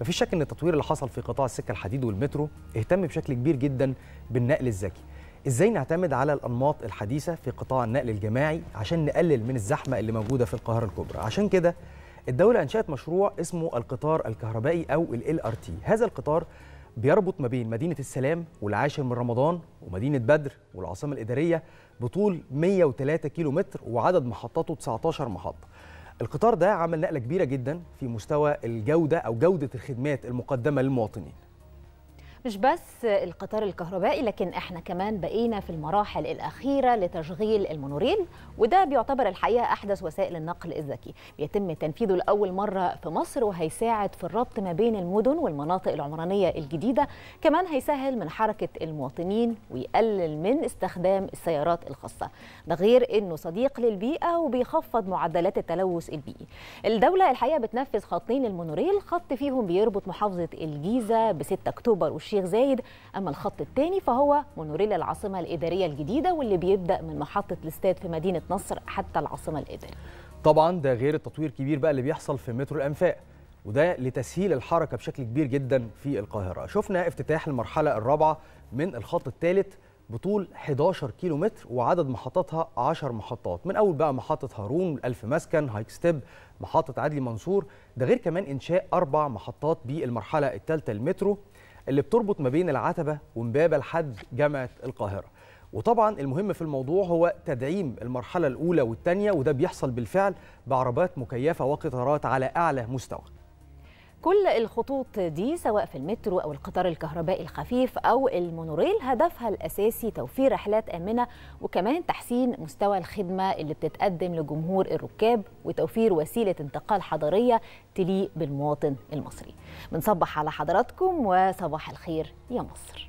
مفيش شك ان التطوير اللي حصل في قطاع السكه الحديد والمترو اهتم بشكل كبير جدا بالنقل الذكي ازاي نعتمد على الانماط الحديثه في قطاع النقل الجماعي عشان نقلل من الزحمه اللي موجوده في القاهره الكبرى عشان كده الدوله انشات مشروع اسمه القطار الكهربائي او ال ار تي هذا القطار بيربط ما بين مدينه السلام والعاشر من رمضان ومدينه بدر والعاصمه الاداريه بطول 103 كيلو متر وعدد محطاته 19 محطه القطار ده عمل نقله كبيره جدا في مستوى الجوده او جوده الخدمات المقدمه للمواطنين مش بس القطار الكهربائي لكن احنا كمان بقينا في المراحل الأخيرة لتشغيل المونوريل وده بيعتبر الحقيقة أحدث وسائل النقل الذكي بيتم تنفيذه لأول مرة في مصر وهيساعد في الربط ما بين المدن والمناطق العمرانية الجديدة كمان هيسهل من حركة المواطنين ويقلل من استخدام السيارات الخاصة ده غير أنه صديق للبيئة وبيخفض معدلات التلوث البيئي الدولة الحقيقة بتنفذ خطين للمونوريل خط فيهم بيربط محافظة الجيزة ب 6 أكتوبر الشيخ زايد أما الخط الثاني فهو مونوريل العاصمة الإدارية الجديدة واللي بيبدأ من محطة الاستاد في مدينة نصر حتى العاصمة الإدارية طبعا ده غير التطوير الكبير بقى اللي بيحصل في مترو الأنفاق وده لتسهيل الحركة بشكل كبير جدا في القاهرة شفنا افتتاح المرحلة الرابعة من الخط الثالث بطول 11 كيلو متر وعدد محطاتها 10 محطات من اول بقى محطه هارون الف مسكن هايك ستيب محطه عدلي منصور ده غير كمان انشاء اربع محطات بالمرحله الثالثه المترو اللي بتربط ما بين العتبه ومبابه لحد جامعه القاهره وطبعا المهم في الموضوع هو تدعيم المرحله الاولى والثانيه وده بيحصل بالفعل بعربات مكيفه وقطارات على اعلى مستوى كل الخطوط دي سواء في المترو أو القطار الكهربائي الخفيف أو المونوريل هدفها الأساسي توفير رحلات آمنة وكمان تحسين مستوى الخدمة اللي بتتقدم لجمهور الركاب وتوفير وسيلة انتقال حضرية تليق بالمواطن المصري بنصبح على حضراتكم وصباح الخير يا مصر